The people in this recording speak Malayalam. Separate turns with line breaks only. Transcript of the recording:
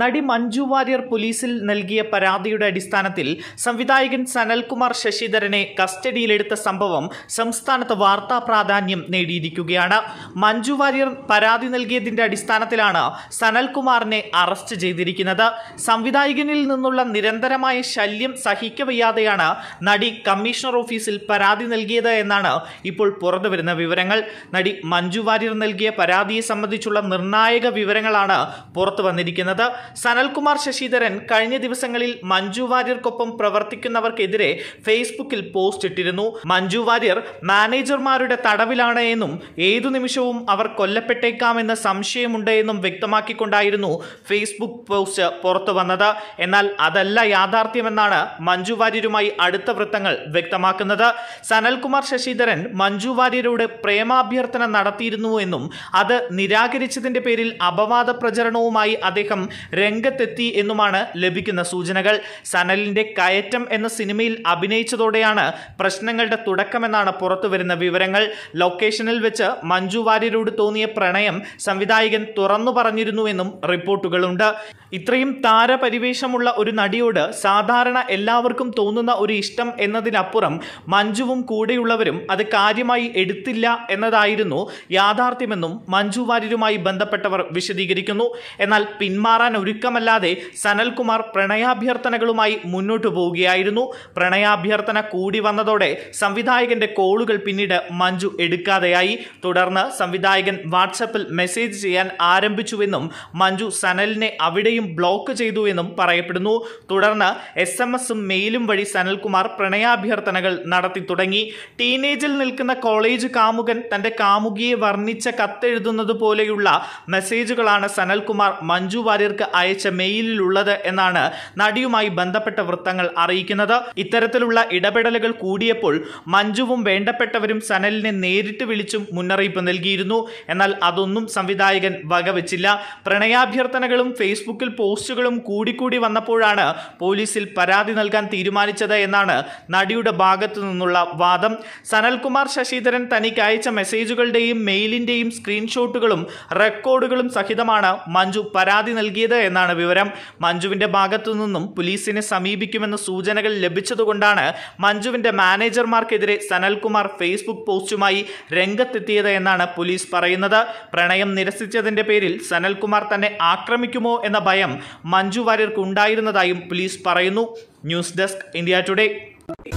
നടി മഞ്ജു വാര്യർ പോലീസിൽ നൽകിയ പരാതിയുടെ അടിസ്ഥാനത്തിൽ സംവിധായകൻ സനൽകുമാർ ശശിധരനെ കസ്റ്റഡിയിലെടുത്ത സംഭവം സംസ്ഥാനത്ത് വാർത്താ പ്രാധാന്യം നേടിയിരിക്കുകയാണ് മഞ്ജു വാര്യർ പരാതി നൽകിയതിന്റെ അടിസ്ഥാനത്തിലാണ് സനൽകുമാറിനെ അറസ്റ്റ് ചെയ്തിരിക്കുന്നത് സംവിധായകനിൽ നിന്നുള്ള നിരന്തരമായ ശല്യം സഹിക്കവയ്യാതെയാണ് നടി കമ്മീഷണർ ഓഫീസിൽ പരാതി നൽകിയത് എന്നാണ് ഇപ്പോൾ പുറത്തുവരുന്ന വിവരങ്ങൾ നടി മഞ്ജു വാര്യർ നൽകിയ പരാതിയെ സംബന്ധിച്ചുള്ള നിർണായക വിവരങ്ങളാണ് പുറത്തു വന്നിരിക്കുന്നത് സനൽകുമാർ ശശിധരൻ കഴിഞ്ഞ ദിവസങ്ങളിൽ മഞ്ജു വാര്യർക്കൊപ്പം പ്രവർത്തിക്കുന്നവർക്കെതിരെ ഫേസ്ബുക്കിൽ പോസ്റ്റ് ഇട്ടിരുന്നു മഞ്ജു വാര്യർ മാനേജർമാരുടെ തടവിലാണ് എന്നും ഏതു നിമിഷവും അവർ കൊല്ലപ്പെട്ടേക്കാമെന്ന സംശയമുണ്ട് എന്നും വ്യക്തമാക്കിക്കൊണ്ടായിരുന്നു ഫേസ്ബുക്ക് പോസ്റ്റ് പുറത്തു വന്നത് എന്നാൽ അതല്ല യാഥാർത്ഥ്യമെന്നാണ് മഞ്ജു വാര്യരുമായി അടുത്ത വൃത്തങ്ങൾ വ്യക്തമാക്കുന്നത് സനൽകുമാർ ശശിധരൻ മഞ്ജു വാര്യരോട് പ്രേമാഭ്യർത്ഥന നടത്തിയിരുന്നു എന്നും അത് നിരാകരിച്ചതിന്റെ പേരിൽ അപവാദ പ്രചരണവുമായി അദ്ദേഹം രംഗത്തെത്തി എന്നുമാണ് ലഭിക്കുന്ന സൂചനകൾ സനലിന്റെ കയറ്റം എന്ന സിനിമയിൽ അഭിനയിച്ചതോടെയാണ് പ്രശ്നങ്ങളുടെ തുടക്കമെന്നാണ് പുറത്തുവരുന്ന വിവരങ്ങൾ ലൊക്കേഷനിൽ വെച്ച് മഞ്ജു വാര്യരോട് തോന്നിയ പ്രണയം സംവിധായകൻ തുറന്നു പറഞ്ഞിരുന്നുവെന്നും റിപ്പോർട്ടുകളുണ്ട് ഇത്രയും താരപരിവേഷമുള്ള ഒരു നടിയോട് സാധാരണ എല്ലാവർക്കും തോന്നുന്ന ഒരു ഇഷ്ടം എന്നതിനപ്പുറം മഞ്ജുവും കൂടെയുള്ളവരും അത് കാര്യമായി എടുത്തില്ല എന്നതായിരുന്നു യാഥാർത്ഥ്യമെന്നും മഞ്ജു വാര്യരുമായി ബന്ധപ്പെട്ടവർ വിശദീകരിക്കുന്നു എന്നാൽ പിന്മാറാൻ ഒരുക്കമല്ലാതെ സനൽകുമാർ പ്രണയാഭ്യർത്ഥനകളുമായി മുന്നോട്ടു പോവുകയായിരുന്നു പ്രണയാഭ്യർത്ഥന കൂടി വന്നതോടെ സംവിധായകന്റെ കോളുകൾ പിന്നീട് മഞ്ജു എടുക്കാതെയായി തുടർന്ന് സംവിധായകൻ വാട്സപ്പിൽ മെസ്സേജ് ചെയ്യാൻ ആരംഭിച്ചുവെന്നും മഞ്ജു സനലിനെ അവിടെയും ബ്ലോക്ക് ചെയ്തുവെന്നും പറയപ്പെടുന്നു തുടർന്ന് എസ് എം എസും മെയിലും വഴി സനൽകുമാർ പ്രണയാഭ്യർത്ഥനകൾ നടത്തി തുടങ്ങി ടീനേജിൽ നിൽക്കുന്ന കോളേജ് കാമുകൻ തന്റെ കാമുകിയെ വർണ്ണിച്ച കത്തെഴുതുന്നത് പോലെയുള്ള മെസ്സേജുകളാണ് സനൽകുമാർ മഞ്ജു വാര്യർക്ക് അയച്ച മെയിലിലുള്ളത് എന്നാണ് നടിയുമായി ബന്ധപ്പെട്ട വൃത്തങ്ങൾ അറിയിക്കുന്നത് ഇത്തരത്തിലുള്ള ഇടപെടലുകൾ കൂടിയപ്പോൾ മഞ്ജുവും വേണ്ടപ്പെട്ടവരും സനലിനെ നേരിട്ട് വിളിച്ചും മുന്നറിയിപ്പ് നൽകിയിരുന്നു എന്നാൽ അതൊന്നും സംവിധായകൻ വകവച്ചില്ല പ്രണയാഭ്യർത്ഥനകളും ഫേസ്ബുക്കിൽ പോസ്റ്റുകളും കൂടിക്കൂടി വന്നപ്പോഴാണ് പോലീസിൽ പരാതി നൽകാൻ തീരുമാനിച്ചത് എന്നാണ് നടിയുടെ ഭാഗത്തു നിന്നുള്ള വാദം സനൽകുമാർ ശശിധരൻ തനിക്ക് അയച്ച മെസ്സേജുകളുടെയും മെയിലിന്റെയും സ്ക്രീൻഷോട്ടുകളും റെക്കോർഡുകളും സഹിതമാണ് മഞ്ജു പരാതി നൽകിയത് എന്നാണ് വിവരം മഞ്ജുവിന്റെ ഭാഗത്തു നിന്നും പോലീസിനെ സമീപിക്കുമെന്ന സൂചനകൾ ലഭിച്ചതുകൊണ്ടാണ് മഞ്ജുവിന്റെ മാനേജർമാർക്കെതിരെ സനൽകുമാർ ഫേസ്ബുക്ക് പോസ്റ്റുമായി രംഗത്തെത്തിയത് എന്നാണ് പോലീസ് പറയുന്നത് പ്രണയം നിരസിച്ചതിൻ്റെ പേരിൽ സനൽകുമാർ തന്നെ ആക്രമിക്കുമോ എന്ന ഭയം മഞ്ജു ഉണ്ടായിരുന്നതായും പോലീസ് പറയുന്നു ന്യൂസ് ഡെസ്ക് ഇന്ത്യ ടുഡേ